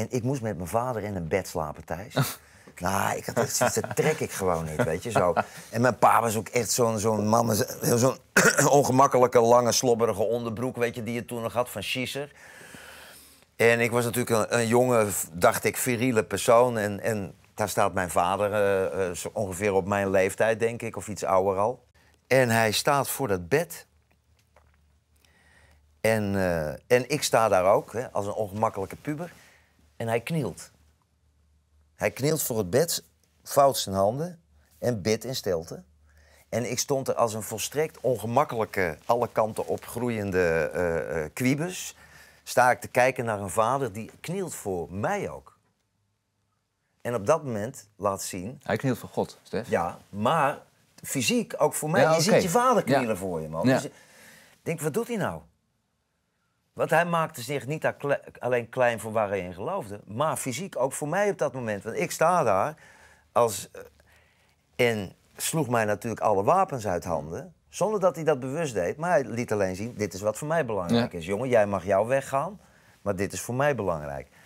En ik moest met mijn vader in een bed slapen Thijs. Nou, ik had echt dat trek ik gewoon niet, weet je, zo. En mijn pa was ook echt zo'n zo'n man, zo'n ongemakkelijke, lange, slobberige onderbroek, weet je, die je toen nog had van Schieser. En ik was natuurlijk een, jonge, dacht ik, viriele persoon. En, en daar staat mijn vader eh, eh, ongeveer op mijn leeftijd, denk ik, of iets ouder al. En hij staat voor dat bed. En, eh, en ik sta daar ook, hè, als een ongemakkelijke puber. En hij knielt. Hij knielt voor het bed, vouwt zijn handen en bidt in stilte. En ik stond er als een volstrekt ongemakkelijke, alle kanten opgroeiende groeiende kwiebus. Eh, eh, sta ik te kijken naar een vader die knielt voor mij ook. En op dat moment laat zien. Hij knielt voor God, Stef. Ja, maar fysiek ook voor mij. je ziet je vader knielen voor je, man. Dus ik denk, wat doet hij nou? Want hij maakte zich niet alleen klein voor waar hij in geloofde, maar fysiek ook voor mij op dat moment. Want ik sta daar als, eh, en sloeg mij natuurlijk alle wapens uit handen. Zonder dat hij dat bewust deed. Maar hij liet alleen zien, dit is wat voor mij belangrijk is. Jongen, jij mag jou weggaan, maar dit is voor mij belangrijk.